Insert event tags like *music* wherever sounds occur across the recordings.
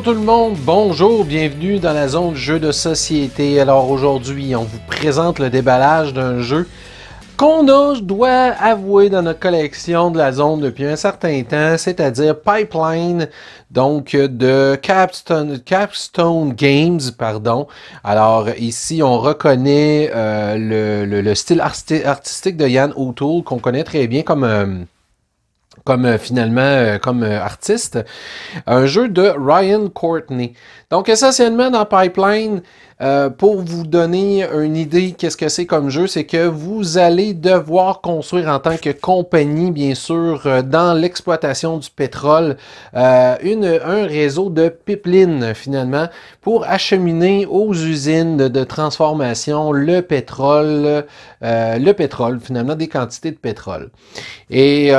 Bonjour tout le monde, bonjour, bienvenue dans la zone jeu de société. Alors aujourd'hui, on vous présente le déballage d'un jeu qu'on a, avouer, dans notre collection de la zone depuis un certain temps, c'est-à-dire Pipeline, donc de Capstone, Games, pardon. Alors ici, on reconnaît euh, le, style artistique de Yann O'Toole qu'on connaît très bien comme... Euh, comme euh, finalement euh, comme euh, artiste, un jeu de Ryan Courtney. Donc essentiellement dans Pipeline, euh, pour vous donner une idée, qu'est-ce que c'est comme jeu, c'est que vous allez devoir construire en tant que compagnie, bien sûr, euh, dans l'exploitation du pétrole, euh, une, un réseau de pipelines finalement pour acheminer aux usines de, transformation le pétrole, le pétrole finalement des quantités de pétrole. Et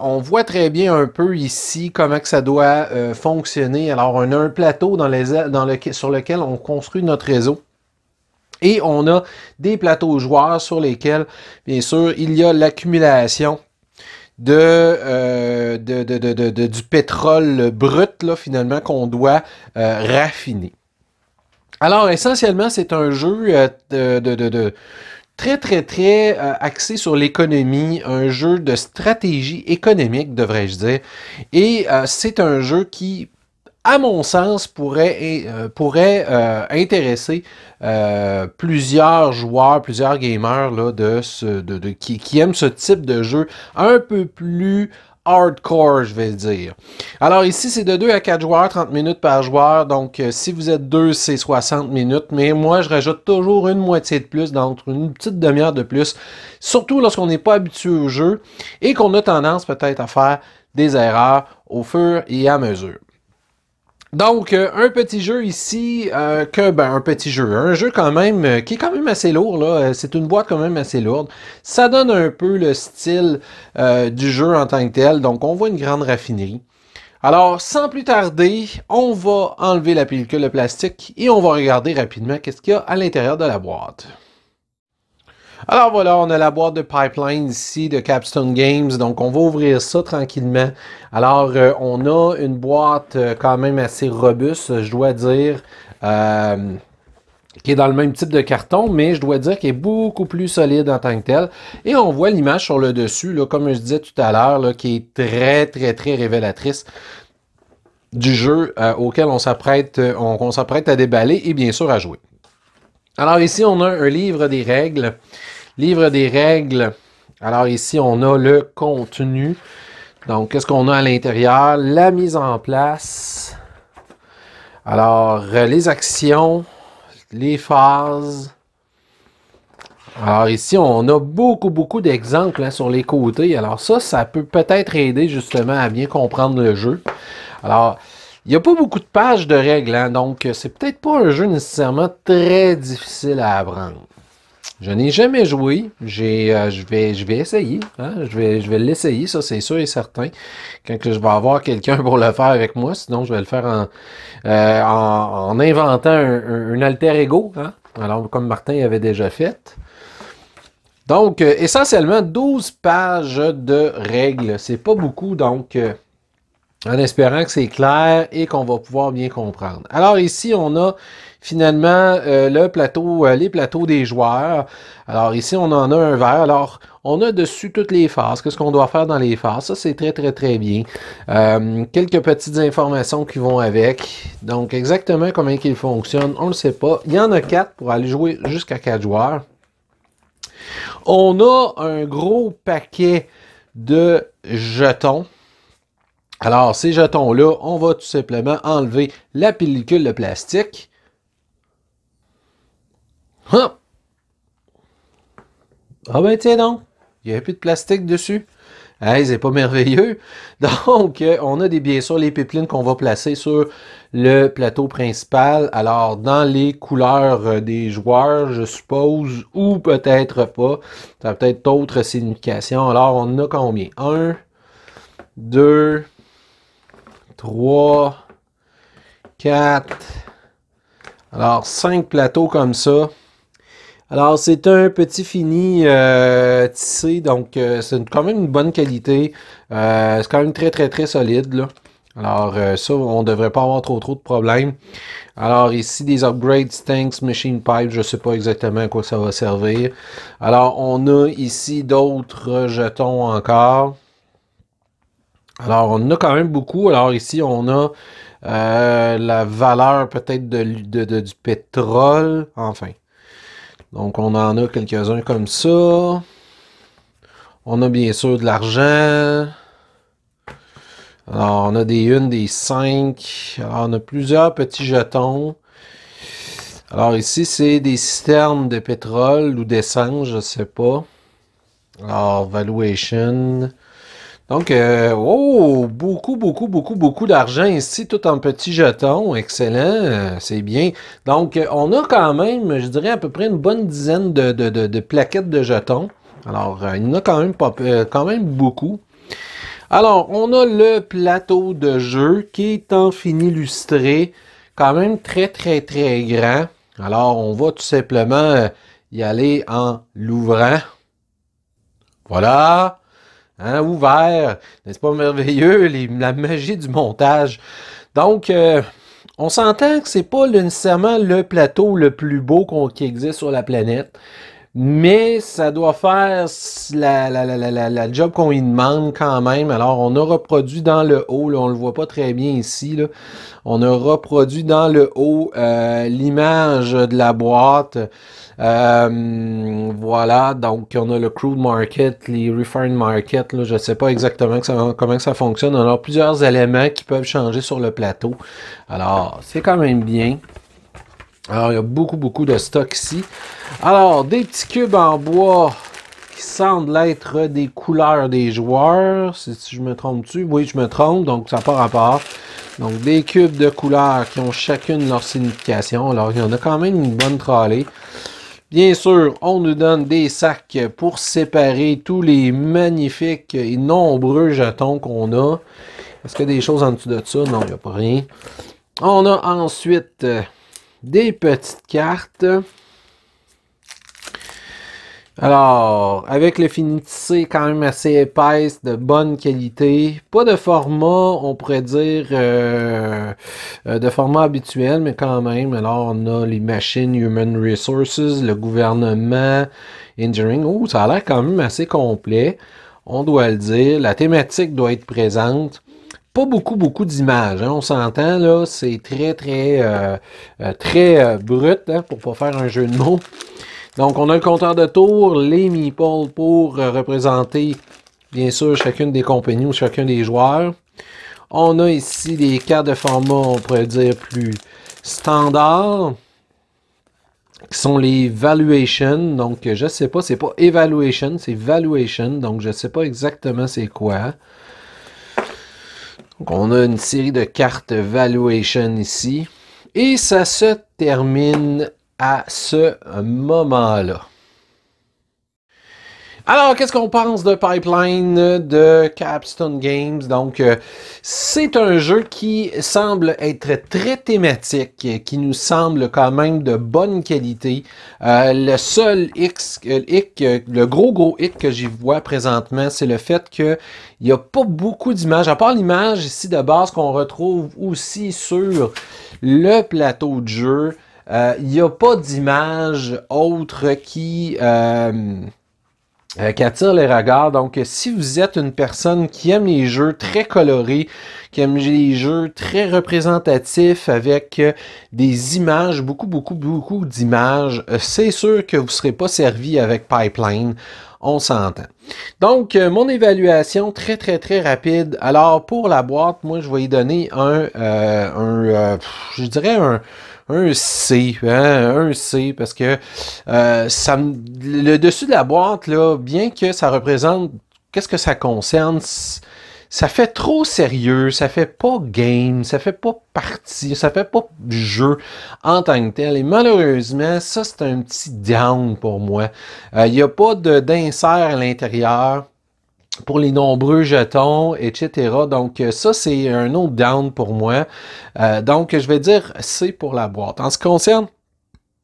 on voit très bien un peu ici comment que ça doit fonctionner. Alors on a un plateau dans les, dans le, sur lequel on construit notre réseau et on a des plateaux joueurs sur lesquels, bien sûr, il y a l'accumulation de, euh, du pétrole brut, là, finalement, qu'on doit euh, raffiner. Alors, essentiellement, c'est un jeu euh, très, très, très axé sur l'économie, un jeu de stratégie économique, devrais-je dire. Et c'est un jeu qui à mon sens, pourrait, euh, pourrait euh, intéresser euh, plusieurs joueurs, plusieurs gamers là, de, ce, de, qui, qui, aiment ce type de jeu un peu plus hardcore, je vais dire. Alors ici, c'est de 2 à 4 joueurs, 30 minutes par joueur. Donc, si vous êtes 2, c'est 60 minutes. Mais moi, je rajoute toujours une moitié de plus, donc une petite demi-heure de plus. Surtout lorsqu'on n'est pas habitué au jeu et qu'on a tendance peut-être à faire des erreurs au fur et à mesure. Donc, euh, un petit jeu ici, euh, que, ben, un petit jeu, un jeu quand même, euh, qui est quand même assez lourd, là. C'est une boîte quand même assez lourde. Ça donne un peu le style du jeu en tant que tel. Donc, on voit une grande raffinerie. Alors, sans plus tarder, on va enlever la pellicule de plastique et on va regarder rapidement qu'est-ce qu'il y a à l'intérieur de la boîte. Alors voilà, on a la boîte de pipeline ici de Capstone Games. Donc on va ouvrir ça tranquillement. Alors euh, on a une boîte euh, quand même assez robuste, je dois dire. Euh, qui est dans le même type de carton, mais je dois dire qu'elle est beaucoup plus solide en tant que telle. Et on voit l'image sur le dessus, comme je disais tout à l'heure, qui est très, très, très révélatrice du jeu auquel on s'apprête on s'apprête à déballer et bien sûr à jouer. Alors ici, on a un livre des règles. Livre des règles. Alors ici, on a le contenu. Donc, qu'est-ce qu'on a à l'intérieur? La mise en place. Alors, euh, les actions, les phases. Alors ici, on a beaucoup, beaucoup d'exemples hein, sur les côtés. Alors ça, ça peut peut-être aider justement à bien comprendre le jeu. Alors, il n'y a pas beaucoup de pages de règles, hein, donc euh, c'est peut-être pas un jeu nécessairement très difficile à apprendre. Je n'ai jamais joué. J'ai, euh, je, vais, je vais essayer. Hein. Je vais, je vais l'essayer, ça c'est sûr et certain. Quand je vais avoir quelqu'un pour le faire avec moi, sinon je vais le faire en, euh, en, inventant un, alter ego. Hein. Alors, comme Martin avait déjà fait. Donc, essentiellement, 12 pages de règles. C'est pas beaucoup, donc en espérant que c'est clair et qu'on va pouvoir bien comprendre. Alors ici, on a finalement euh, le plateau, euh, les plateaux des joueurs. Alors ici, on en a un vert. Alors, on a dessus toutes les phases. Qu'est-ce qu'on doit faire dans les phases? Ça, c'est très, très, très bien. Euh, quelques petites informations qui vont avec. Donc, exactement comment il fonctionne, on ne le sait pas. Il y en a quatre pour aller jouer jusqu'à quatre joueurs. On a un gros paquet de jetons. Alors, ces jetons-là, on va tout simplement enlever la pellicule de plastique. Ah! Ah ben tiens donc, il n'y a plus de plastique dessus. Hey, c'est pas merveilleux. *laughs* Donc, euh, on a des, bien sûr les pipelines qu'on va placer sur le plateau principal. Alors, dans les couleurs euh, des joueurs, je suppose, ou peut-être pas. Ça a peut-être d'autres significations. Alors, on a combien? 1, 2, 3, 4. Alors, 5 plateaux comme ça. Alors, c'est un petit fini euh, tissé, donc euh, c'est quand même une bonne qualité. Euh, c'est quand même très, très, très solide. Alors, ça, on ne devrait pas avoir trop, trop de problèmes. Alors, ici, des upgrades, tanks, machine pipe, je ne sais pas exactement à quoi ça va servir. Alors, on a ici d'autres jetons encore. Alors, on en a quand même beaucoup. Alors, ici, on a euh, la valeur peut-être de, du pétrole. Enfin. Donc, on en a quelques-uns comme ça. On a bien sûr de l'argent. Alors, on a des unes, des cinq. Alors, on a plusieurs petits jetons. Alors, ici, c'est des cisternes de pétrole ou d'essence, je ne sais pas. Alors, valuation. Donc, euh, oh, beaucoup, beaucoup, beaucoup, beaucoup d'argent ici, tout en petits jetons. Excellent, euh, c'est bien. Donc, euh, on a quand même, je dirais, à peu près une bonne dizaine de, plaquettes de jetons. Alors, il y en a quand même, pas, quand même beaucoup. Alors, on a le plateau de jeu qui est en fini illustré, quand même très, très, très grand. Alors, on va tout simplement y aller en l'ouvrant. Voilà. Hein, ouvert. N'est-ce pas merveilleux, la magie du montage? Donc, euh, on s'entend que c'est pas nécessairement le plateau le plus beau qui existe sur la planète mais ça doit faire la, job qu'on lui demande quand même. Alors, on a reproduit dans le haut, on ne le voit pas très bien ici, on a reproduit dans le haut euh, l'image de la boîte. Euh, voilà, donc on a le crude market, les refined market, je ne sais pas exactement comment ça fonctionne. On a plusieurs éléments qui peuvent changer sur le plateau. Alors, c'est quand même bien. Alors, il y a beaucoup, beaucoup de stock ici. Alors, des petits cubes en bois qui semblent être des couleurs des joueurs. Si, je me trompe tu Oui, je me trompe, donc ça n'a pas rapport. Donc, des cubes de couleurs qui ont chacune leur signification. Alors, il y en a quand même une bonne trollée. Bien sûr, on nous donne des sacs pour séparer tous les magnifiques et nombreux jetons qu'on a. Est-ce qu'il y a des choses en dessous de ça? Non, il n'y a pas rien. On a ensuite euh, des petites cartes. Alors, avec le fini quand même assez épaisse, de bonne qualité, pas de format, on pourrait dire, euh, euh, de format habituel, mais quand même. Alors, on a les machines Human Resources, le gouvernement, Engineering. Oh, ça a l'air quand même assez complet, on doit le dire. La thématique doit être présente pas beaucoup, beaucoup d'images. Hein. on s'entend, là, c'est très, très, euh, euh, très euh, brut, pour hein, pour pas faire un jeu de mots. Donc, on a le compteur de tour, les meeples pour représenter, bien sûr, chacune des compagnies ou chacun des joueurs. On a ici des cartes de format, on pourrait dire, plus standard, qui sont les valuations. Donc, je sais pas, c'est pas evaluation, c'est valuation. Donc, je sais pas exactement c'est quoi. Donc on a une série de cartes valuation ici. Et ça se termine à ce moment-là. Alors, qu'est-ce qu'on pense de Pipeline de Capstone Games? Donc, euh, c'est un jeu qui semble être très thématique, qui nous semble quand même de bonne qualité. Euh, le seul hic, euh, le gros gros hic que j'y vois présentement, c'est le fait que n'y a pas beaucoup d'images, à part l'image ici de base qu'on retrouve aussi sur le plateau de jeu. Il n'y a pas d'image autre qui... Euh, qui attire les regards. Donc, si vous êtes une personne qui aime les jeux très colorés, qui aime les jeux très représentatifs avec euh, des images, beaucoup, beaucoup, beaucoup d'images, euh, c'est sûr que vous ne serez pas servi avec Pipeline. On s'entend. Donc, mon évaluation très, très, très rapide. Alors, pour la boîte, moi, je vais y donner un je dirais un, un C, hein, un C, parce que euh, ça, le dessus de la boîte, là, bien que ça représente, qu'est-ce que ça concerne, ça fait trop sérieux, ça fait pas game, ça fait pas partie, ça fait pas jeu en tant que tel. Et malheureusement, ça c'est un petit down pour moi. Il euh, n'y a pas d'insert à l'intérieur pour les nombreux jetons, etc. Donc euh, ça, c'est un autre down pour moi. Euh, donc je vais dire c'est pour la boîte. En ce qui concerne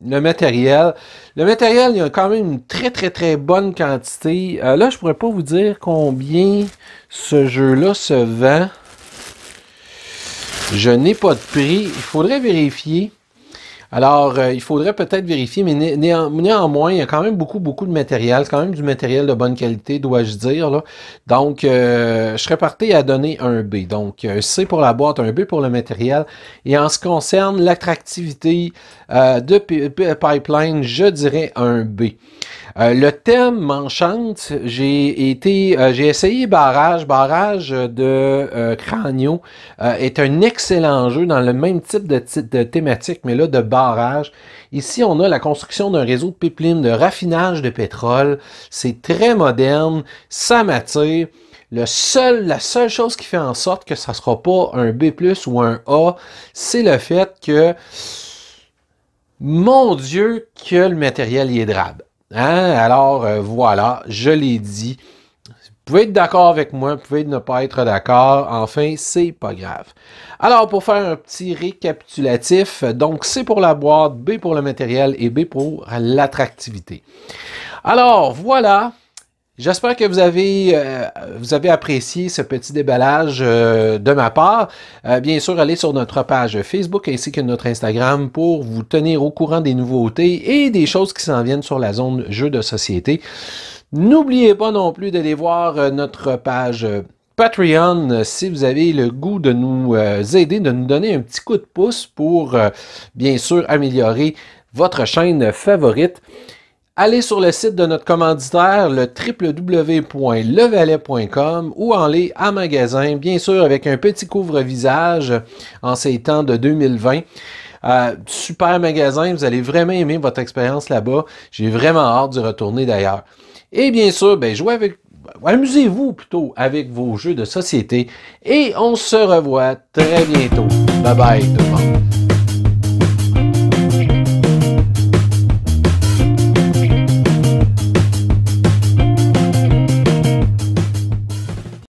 le matériel, le matériel, il y a quand même une très très très bonne quantité. Euh, là, je ne pourrais pas vous dire combien ce jeu-là se vend. Je n'ai pas de prix. Il faudrait vérifier. Alors, euh, il faudrait peut-être vérifier, mais néanmoins, il y a quand même beaucoup, beaucoup de matériel, quand même du matériel de bonne qualité, dois-je dire. Là. Donc, euh, je serais parti à donner un B. Donc, un C pour la boîte, un B pour le matériel. Et en ce qui concerne l'attractivité euh, de Pipeline, je dirais un B. Euh, le thème m'enchante. J'ai été, euh, j'ai essayé Barrage. Barrage de euh, euh, est un excellent jeu dans le même type de, de, thématique, mais là de barrage. Ici, on a la construction d'un réseau de pipeline de raffinage de pétrole. C'est très moderne, ça m'attire. Le seul, la seule chose qui fait en sorte que ça ne sera pas un B ou un A, c'est le fait que mon Dieu, que le matériel y est drabe. Hein? Alors euh, voilà, je l'ai dit. Vous pouvez être d'accord avec moi, vous pouvez ne pas être d'accord. Enfin, c'est pas grave. Alors, pour faire un petit récapitulatif, donc c'est pour la boîte, B pour le matériel et B pour l'attractivité. Alors, voilà. J'espère que vous avez, euh, vous avez apprécié ce petit déballage euh, de ma part. Euh, bien sûr, allez sur notre page Facebook ainsi que notre Instagram pour vous tenir au courant des nouveautés et des choses qui s'en viennent sur la zone jeux de société. N'oubliez pas non plus d'aller voir notre page Patreon si vous avez le goût de nous aider, de nous donner un petit coup de pouce pour, bien sûr, améliorer votre chaîne favorite allez sur le site de notre commanditaire, le www.levalet.com ou allez à magasin, bien sûr avec un petit couvre-visage en ces temps de 2020. Euh, super magasin, vous allez vraiment aimer votre expérience là-bas. J'ai vraiment hâte de retourner d'ailleurs. Et bien sûr, ben, jouez avec amusez-vous plutôt avec vos jeux de société et on se revoit très bientôt. Bye bye tout le monde.